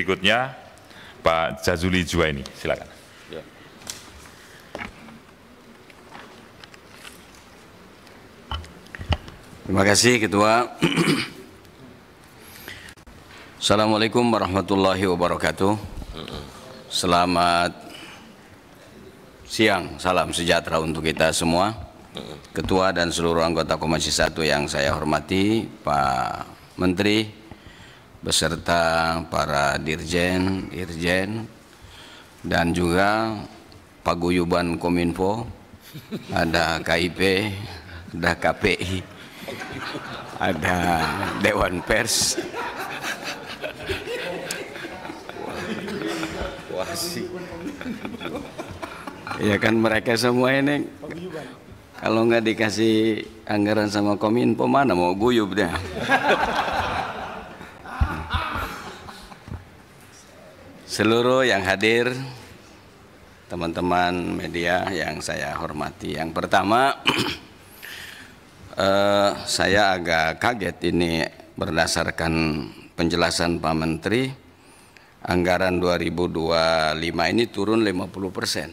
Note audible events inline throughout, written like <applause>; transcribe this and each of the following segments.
berikutnya Pak Jazuli Juwaini, silakan. Ya. Terima kasih Ketua. Assalamualaikum warahmatullahi wabarakatuh. Selamat siang, salam sejahtera untuk kita semua. Ketua dan seluruh anggota Komisi 1 yang saya hormati, Pak Menteri, beserta para dirjen, irjen, dan juga paguyuban Kominfo, ada KIP, ada KPI, ada Dewan Pers. sih, Ya kan mereka semua ini kalau nggak dikasih anggaran sama Kominfo mana mau guyub dia. seluruh yang hadir, teman-teman media yang saya hormati. Yang pertama, <clears throat> eh, saya agak kaget ini berdasarkan penjelasan Pak Menteri, anggaran 2025 ini turun 50 persen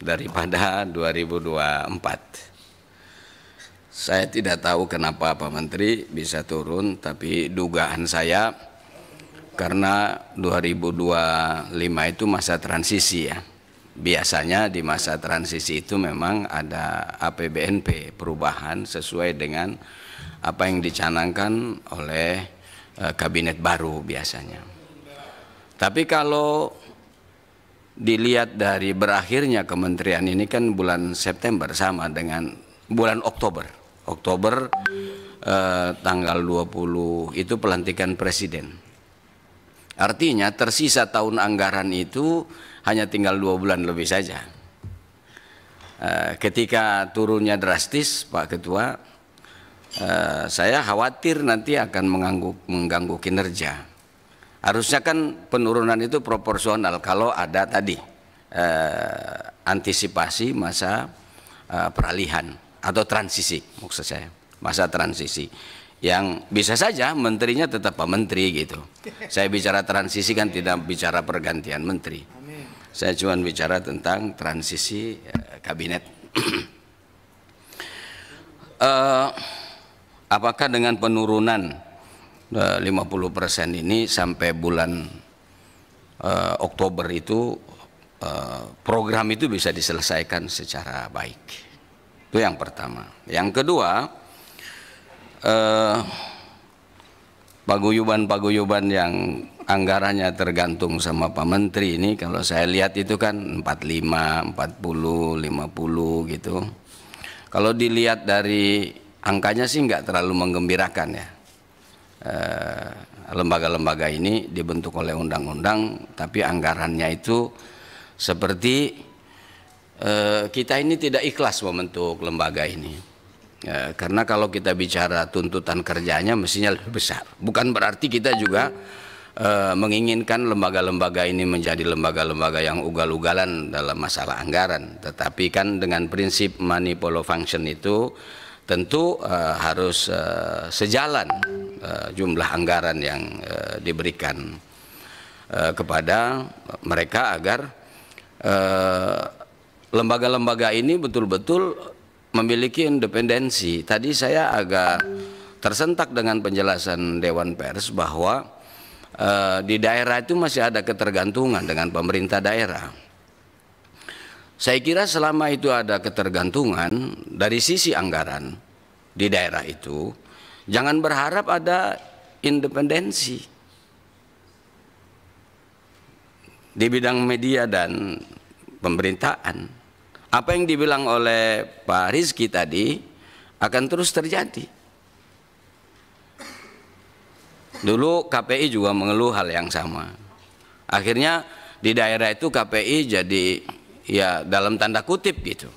daripada 2024. Saya tidak tahu kenapa Pak Menteri bisa turun, tapi dugaan saya karena 2025 itu masa transisi ya. Biasanya di masa transisi itu memang ada APBNP perubahan sesuai dengan apa yang dicanangkan oleh eh, kabinet baru biasanya. Tapi kalau dilihat dari berakhirnya kementerian ini kan bulan September sama dengan bulan Oktober. Oktober eh, tanggal 20 itu pelantikan presiden Artinya tersisa tahun anggaran itu hanya tinggal dua bulan lebih saja. Eh, ketika turunnya drastis, Pak Ketua, eh, saya khawatir nanti akan mengganggu, mengganggu kinerja. Harusnya kan penurunan itu proporsional kalau ada tadi eh, antisipasi masa peralihan atau transisi maksud saya masa transisi yang bisa saja menterinya tetap Pak Menteri gitu. <laughs> Saya bicara transisi kan tidak bicara pergantian menteri. Saya cuma bicara tentang transisi eh, kabinet. <clears throat> eh, apakah dengan penurunan eh, persen ini sampai bulan eh, Oktober itu eh, program itu bisa diselesaikan secara baik? Itu yang pertama. Yang kedua, paguyuban eh, paguyuban-paguyuban yang anggarannya tergantung sama Pak Menteri ini kalau saya lihat itu kan 45, 40, 50 gitu. Kalau dilihat dari angkanya sih nggak terlalu menggembirakan ya. Eh, lembaga-lembaga uh, ini dibentuk oleh undang-undang tapi anggarannya itu seperti uh, kita ini tidak ikhlas membentuk lembaga ini Ya, karena kalau kita bicara tuntutan kerjanya mestinya lebih besar. Bukan berarti kita juga uh, menginginkan lembaga-lembaga ini menjadi lembaga-lembaga yang ugal-ugalan dalam masalah anggaran. Tetapi kan dengan prinsip money follow function itu tentu uh, harus uh, sejalan uh, jumlah anggaran yang uh, diberikan uh, kepada mereka agar lembaga-lembaga ini betul-betul memiliki independensi. Tadi saya agak tersentak dengan penjelasan Dewan Pers bahwa eh, di daerah itu masih ada ketergantungan dengan pemerintah daerah. Saya kira selama itu ada ketergantungan dari sisi anggaran di daerah itu, jangan berharap ada independensi di bidang media dan pemerintahan apa yang dibilang oleh Pak Rizky tadi akan terus terjadi. Dulu KPI juga mengeluh hal yang sama. Akhirnya di daerah itu KPI jadi ya dalam tanda kutip gitu.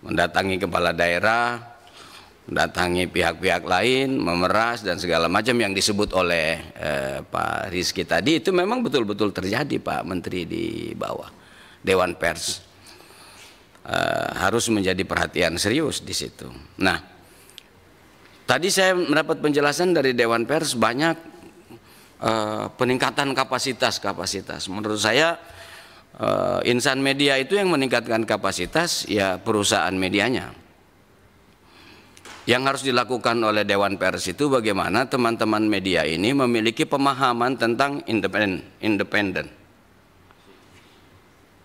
Mendatangi kepala daerah, mendatangi pihak-pihak lain, memeras dan segala macam yang disebut oleh eh, Pak Rizky tadi itu memang betul-betul terjadi Pak Menteri di bawah Dewan Pers e, harus menjadi perhatian serius di situ. Nah, tadi saya mendapat penjelasan dari Dewan Pers banyak e, peningkatan kapasitas-kapasitas. Menurut saya e, insan media itu yang meningkatkan kapasitas ya perusahaan medianya. Yang harus dilakukan oleh Dewan Pers itu bagaimana teman-teman media ini memiliki pemahaman tentang independen.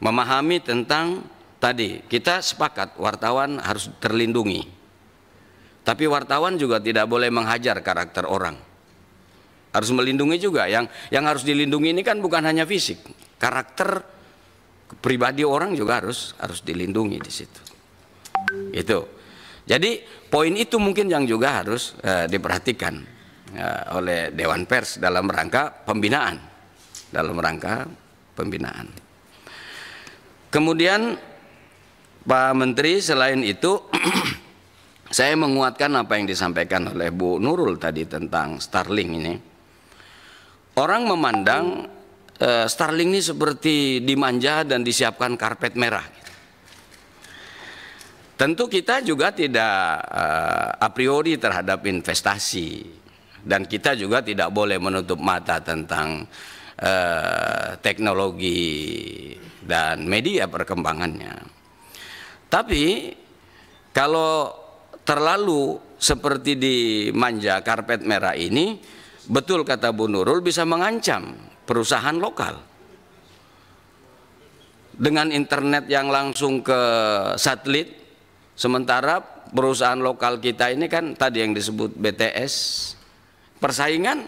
Memahami tentang tadi kita sepakat wartawan harus terlindungi. Tapi wartawan juga tidak boleh menghajar karakter orang. Harus melindungi juga yang yang harus dilindungi ini kan bukan hanya fisik, karakter pribadi orang juga harus harus dilindungi di situ. Itu. Jadi poin itu mungkin yang juga harus eh, diperhatikan eh, oleh Dewan Pers dalam rangka pembinaan, dalam rangka pembinaan. Kemudian Pak Menteri selain itu <clears throat> saya menguatkan apa yang disampaikan oleh Bu Nurul tadi tentang Starling ini. Orang memandang eh, Starling ini seperti dimanja dan disiapkan karpet merah. Tentu kita juga tidak eh, a priori terhadap investasi dan kita juga tidak boleh menutup mata tentang eh, teknologi dan media perkembangannya. Tapi kalau terlalu seperti di manja karpet merah ini, betul kata Bu Nurul bisa mengancam perusahaan lokal. Dengan internet yang langsung ke satelit, sementara perusahaan lokal kita ini kan tadi yang disebut BTS, persaingan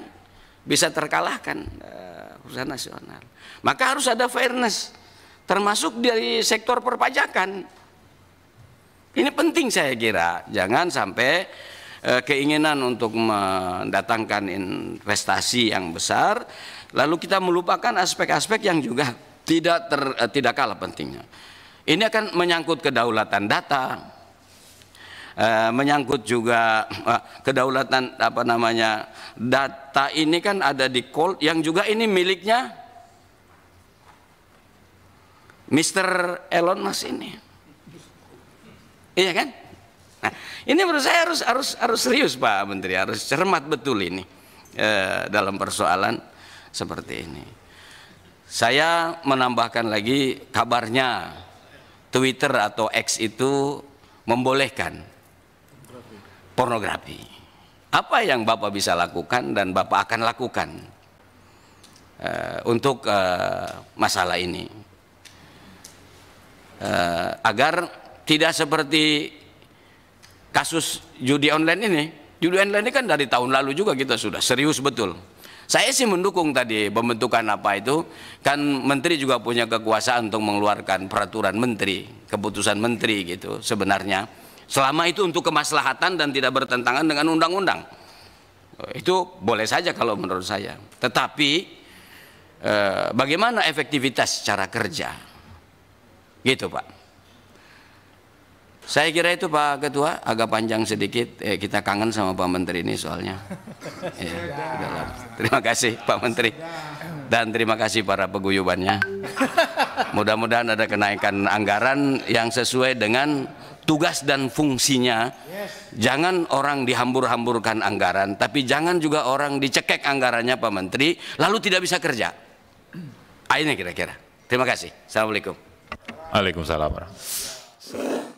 bisa terkalahkan eh, perusahaan nasional. Maka harus ada fairness, termasuk dari sektor perpajakan ini penting saya kira. Jangan sampai eh, keinginan untuk mendatangkan investasi yang besar lalu kita melupakan aspek-aspek yang juga tidak ter, eh, tidak kalah pentingnya. Ini akan menyangkut kedaulatan data, eh, menyangkut juga kedaulatan apa namanya data ini kan ada di cold yang juga ini miliknya Mr. Elon Musk ini. Iya kan? Nah, ini menurut saya harus harus harus serius Pak Menteri, harus cermat betul ini eh, dalam persoalan seperti ini. Saya menambahkan lagi kabarnya Twitter atau X itu membolehkan pornografi. Apa yang Bapak bisa lakukan dan Bapak akan lakukan eh, untuk eh, masalah ini? Eh, agar tidak seperti kasus judi online ini. Judi online ini kan dari tahun lalu juga kita sudah serius betul. Saya sih mendukung tadi pembentukan apa itu kan menteri juga punya kekuasaan untuk mengeluarkan peraturan menteri, keputusan menteri gitu sebenarnya. Selama itu untuk kemaslahatan dan tidak bertentangan dengan undang-undang. Itu boleh saja kalau menurut saya. Tetapi eh, bagaimana efektivitas cara kerja? Gitu, Pak. Saya kira itu Pak Ketua agak panjang sedikit. Eh, kita kangen sama Pak Menteri ini soalnya. <laughs> ya, terima kasih Pak Menteri dan terima kasih para peguyubannya. Mudah-mudahan ada kenaikan anggaran yang sesuai dengan tugas dan fungsinya. Jangan orang dihambur-hamburkan anggaran, tapi jangan juga orang dicekek anggarannya Pak Menteri lalu tidak bisa kerja. Ah, ini kira-kira. Terima kasih. Assalamualaikum. Waalaikumsalam.